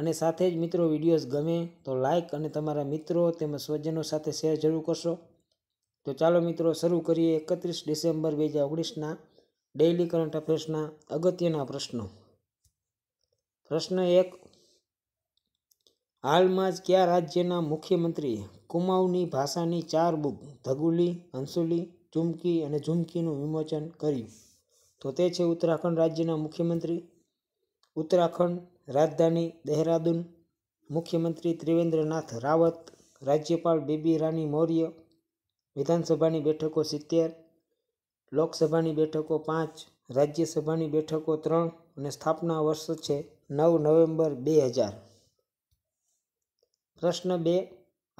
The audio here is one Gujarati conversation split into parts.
અને સાથે જ મિત્રો વિડીયોઝ ગમે તો લાઇક અને તમારા મિત્રો તેમજ સ્વજનો સાથે શેર જરૂર કરશો તો ચાલો મિત્રો શરૂ કરીએ એકત્રીસ ડિસેમ્બર બે હજાર ઓગણીસના ડેઇલી કરંટ અફેર્સના અગત્યના પ્રશ્નો પ્રશ્ન એક હાલમાં જ કયા રાજ્યના મુખ્યમંત્રીએ કુમાઉની ભાષાની ચાર બુક ધગુલી હંસુલી ચુમકી અને ઝુમકીનું વિમોચન કર્યું તો તે છે ઉત્તરાખંડ રાજ્યના મુખ્યમંત્રી ઉત્તરાખંડ રાજધાની દહેરાદૂન મુખ્યમંત્રી ત્રિવેન્દ્રનાથ રાવત રાજ્યપાલ બીબી રાની મૌર્ય વિધાનસભાની બેઠકો સિત્તેર લોકસભાની બેઠકો પાંચ રાજ્યસભાની બેઠકો ત્રણ અને સ્થાપના વર્ષ છે નવ નવેમ્બર બે હજાર પ્રશ્ન બે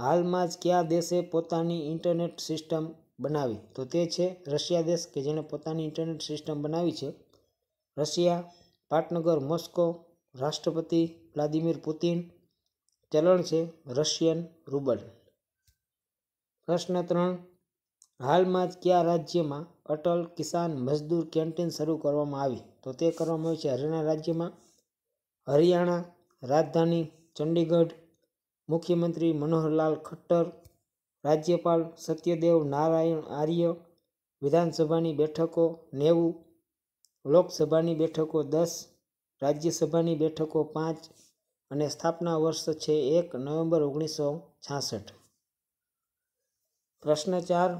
હાલમાં જ કયા દેશે પોતાની ઇન્ટરનેટ સિસ્ટમ બનાવી તો તે છે રશિયા દેશ કે જેણે પોતાની ઇન્ટરનેટ સિસ્ટમ બનાવી છે રશિયા પાટનગર મોસ્કો રાષ્ટ્રપતિ વ્લાદિમીર પુતિન ચલણ છે રશિયન રૂબલ પ્રશ્ન ત્રણ હાલમાં જ કયા રાજ્યમાં અટલ કિસાન મજદૂર કેન્ટીન શરૂ કરવામાં આવી તો તે કરવામાં આવી છે હરિયાણા રાજ્યમાં હરિયાણા રાજધાની ચંડીગઢ મુખ્યમંત્રી મનોહરલાલ ખટ્ટર રાજ્યપાલ સત્યદેવ નારાયણ આર્ય વિધાનસભાની બેઠકો નેવું લોકસભાની બેઠકો દસ રાજ્યસભાની બેઠકો પાંચ અને સ્થાપના વર્ષ છે એક નવેમ્બર ઓગણીસો છાસઠ પ્રશ્ન ચાર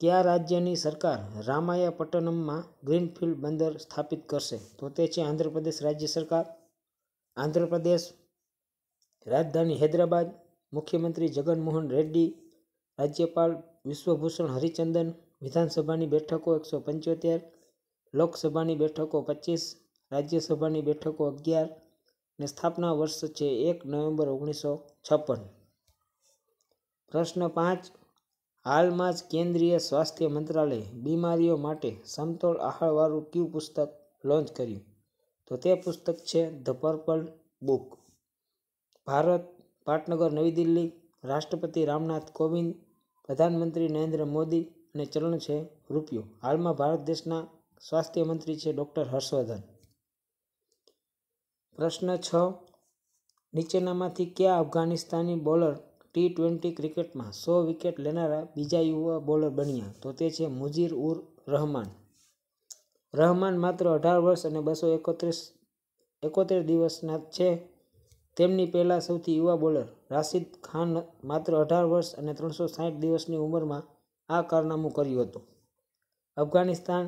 કયા રાજ્યની સરકાર રામાયાપટ્ટનમમાં ગ્રીનફિલ્ડ બંદર સ્થાપિત કરશે તો તે છે આંધ્રપ્રદેશ રાજ્ય સરકાર આંધ્રપ્રદેશ રાજધાની હૈદરાબાદ મુખ્યમંત્રી જગનમોહન રેડ્ડી રાજ્યપાલ વિશ્વભૂષણ હરિચંદન વિધાનસભાની બેઠકો એકસો પંચોતેર લોકસભાની બેઠકો પચીસ રાજ્યસભાની બેઠકો અગિયાર ને સ્થાપના વર્ષ છે એક નવેમ્બર ઓગણીસો છપ્પન પ્રશ્ન પાંચ હાલમાં જ કેન્દ્રીય સ્વાસ્થ્ય મંત્રાલય બીમારીઓ માટે સમતોલ આહારવાળું કયું પુસ્તક લોન્ચ કર્યું તો તે પુસ્તક છે ધ પર્પલ બુક ભારત પાટનગર નવી દિલ્હી રાષ્ટ્રપતિ રામનાથ કોવિંદ પ્રધાનમંત્રી નરેન્દ્ર મોદી અને ચલણ છે રૂપિયો હાલમાં ભારત દેશના સ્વાસ્થ્ય મંત્રી છે ડૉક્ટર હર્ષવર્ધન પ્રશ્ન છ નીચેનામાંથી કયા અફઘાનિસ્તાની બોલર ટી ટ્વેન્ટી ક્રિકેટમાં સો વિકેટ લેનારા બીજા યુવા બોલર બન્યા તો તે છે મુજીર ઉર રહમાન રહમાન માત્ર અઢાર વર્ષ અને બસો એકોત્રીસ એકોતેર દિવસના છે તેમની પહેલાં સૌથી યુવા બોલર રાશિદ ખાન માત્ર અઢાર વર્ષ અને ત્રણસો સાઠ દિવસની ઉંમરમાં આ કારનામું કર્યું હતું અફઘાનિસ્તાન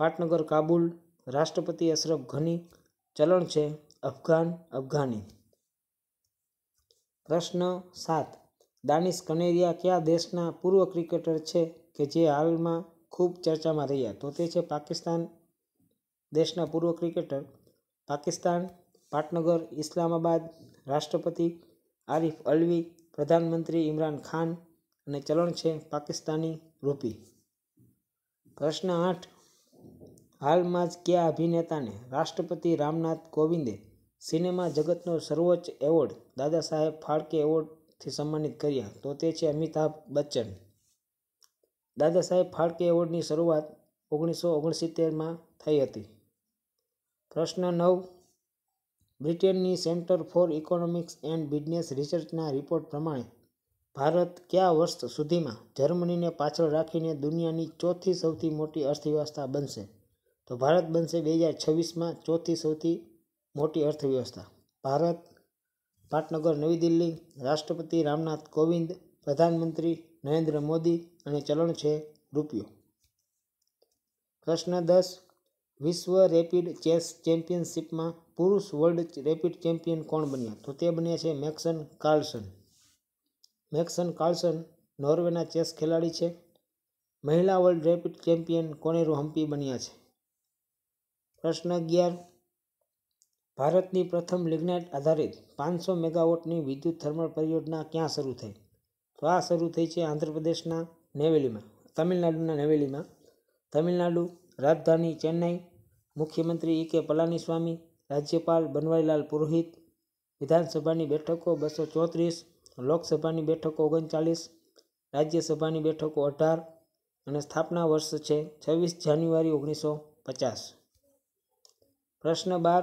પાટનગર કાબુલ રાષ્ટ્રપતિ અશરફ ઘની ચલણ છે અફઘાન અફઘાની પ્રશ્ન સાત દાનિશ કનેરિયા કયા દેશના પૂર્વ ક્રિકેટર છે કે જે હાલમાં ખૂબ ચર્ચામાં રહ્યા તો તે છે પાકિસ્તાન દેશના પૂર્વ ક્રિકેટર પાકિસ્તાન પાટનગર ઇસ્લામાબાદ રાષ્ટ્રપતિ આરિફ અલવી પ્રધાનમંત્રી ઇમરાન ખાન અને ચલણ છે પાકિસ્તાની રૂપી પ્રશ્ન આઠ હાલમાં જ કયા અભિનેતાને રાષ્ટ્રપતિ રામનાથ કોવિંદે સિનેમા જગતનો સર્વોચ્ચ એવોર્ડ દાદા સાહેબ ફાળકે એવોર્ડથી સન્માનિત કર્યા તો તે છે અમિતાભ બચ્ચન દાદા સાહેબ ફાળકે એવોર્ડની શરૂઆત ઓગણીસો ઓગણસિત્તેરમાં થઈ હતી પ્રશ્ન નવ બ્રિટનની Centre for Economics and Business રિસર્ચના રિપોર્ટ પ્રમાણે ભારત કયા વર્ષ સુધીમાં જર્મનીને પાછળ રાખીને દુનિયાની ચોથી સૌથી મોટી અર્થવ્યવસ્થા બનશે તો ભારત બનશે બે હજાર છવ્વીસમાં ચોથી સૌથી મોટી અર્થવ્યવસ્થા ભારત પાટનગર નવી દિલ્હી રાષ્ટ્રપતિ રામનાથ કોવિંદ પ્રધાનમંત્રી નરેન્દ્ર મોદી અને ચલણ છે રૂપિયો પ્રશ્ન દસ વિશ્વ રેપિડ ચેસ ચેમ્પિયનશિપમાં પુરુષ વર્લ્ડ રેપિડ ચેમ્પિયન કોણ બન્યા તો તે બન્યા છે મેક્સન કાર્લસન મેક્સન કાર્લસન નોર્વેના ચેસ ખેલાડી છે મહિલા world rapid champion Koneru Humpy બન્યા છે પ્રશ્ન અગિયાર ભારતની પ્રથમ લિગ્નાઇટ આધારિત પાંચસો મેગાવોટની વિદ્યુત થર્મલ પરિયોજના ક્યાં શરૂ થઈ તો આ શરૂ થઈ છે આંધ્રપ્રદેશના નેવેલીમાં તમિલનાડુના નેવેલીમાં તમિલનાડુ રાજધાની ચેન્નઈ મુખ્યમંત્રી ઈ કે પલાનીસ્વામી રાજ્યપાલ બનવારીલાલ પુરોહિત વિધાનસભાની બેઠકો બસો ચોત્રીસ લોકસભાની બેઠકો ઓગણચાલીસ રાજ્યસભાની બેઠકો અઢાર અને સ્થાપના વર્ષ છે છવ્વીસ જાન્યુઆરી ઓગણીસો પચાસ પ્રશ્ન બાર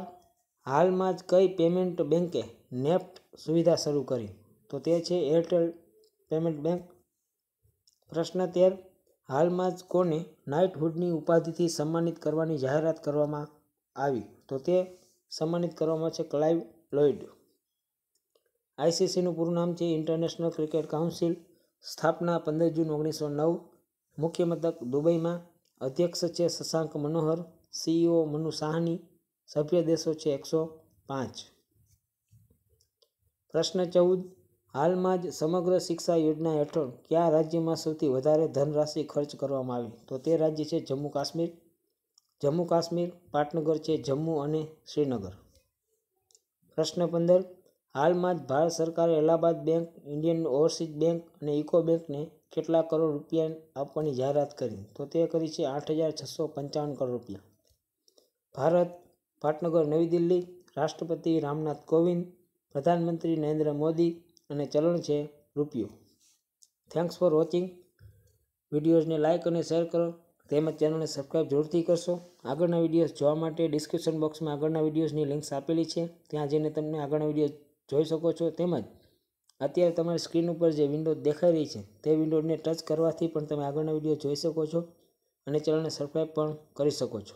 હાલમાં જ કઈ પેમેન્ટ બેંકે નેફ્ટ સુવિધા શરૂ કરી તો તે છે એરટેલ પેમેન્ટ બેંક પ્રશ્ન તેર હાલમાં જ કોને નાઇટહુડની ઉપાધિથી સન્માનિત કરવાની જાહેરાત કરવામાં આવી તો તે સન્માનિત કરવામાં છે ક્લાઇવ લોઇડ આઈસીસીનું પૂરું નામ છે ઇન્ટરનેશનલ ક્રિકેટ કાઉન્સિલ સ્થાપના પંદર જૂન ઓગણીસો નવ મુખ્ય મથક દુબઈમાં અધ્યક્ષ છે શશાંક મનોહર સીઈઓ મનુ સાહની સભ્ય દેશો છે એકસો પાંચ પ્રશ્ન ચૌદ હાલમાં જ સમગ્ર શિક્ષા યોજના હેઠળ કયા રાજ્યમાં સૌથી વધારે ધનરાશિ ખર્ચ કરવામાં આવી તો તે રાજ્ય છે જમ્મુ કાશ્મીર જમ્મુ કાશ્મીર પાટનગર છે જમ્મુ અને શ્રીનગર પ્રશ્ન પંદર હાલમાં જ ભારત સરકારે Allahabad Bank Indian Overseas Bank અને ઇકો બેંકને કેટલા કરોડ રૂપિયા આપવાની જાહેરાત કરી તો તે કરી છે આઠ હજાર છસો પંચાવન કરોડ રૂપિયા ભારત પાટનગર નવી દિલ્હી રાષ્ટ્રપતિ રામનાથ કોવિંદ પ્રધાનમંત્રી નરેન્દ્ર મોદી અને ચલણ છે રૂપિયો થેન્ક્સ ફોર વોચિંગ વિડીયોઝને લાઇક અને શેર કરો તેમજ ચેનલને સબસ્ક્રાઇબ જરૂરથી કરશો આગળના વિડીયોઝ જોવા માટે ડિસ્ક્રિપ્શન બોક્સમાં આગળના વિડીયોઝની લિંક્સ આપેલી છે ત્યાં જઈને તમને આગળના વિડીયો જોઈ શકો છો તેમજ અત્યારે તમારી સ્ક્રીન ઉપર જે વિન્ડો દેખાઈ રહી છે તે વિન્ડોને ટચ કરવાથી પણ તમે આગળના વિડીયો જોઈ શકો છો અને ચેનલને સબસ્ક્રાઈબ પણ કરી શકો છો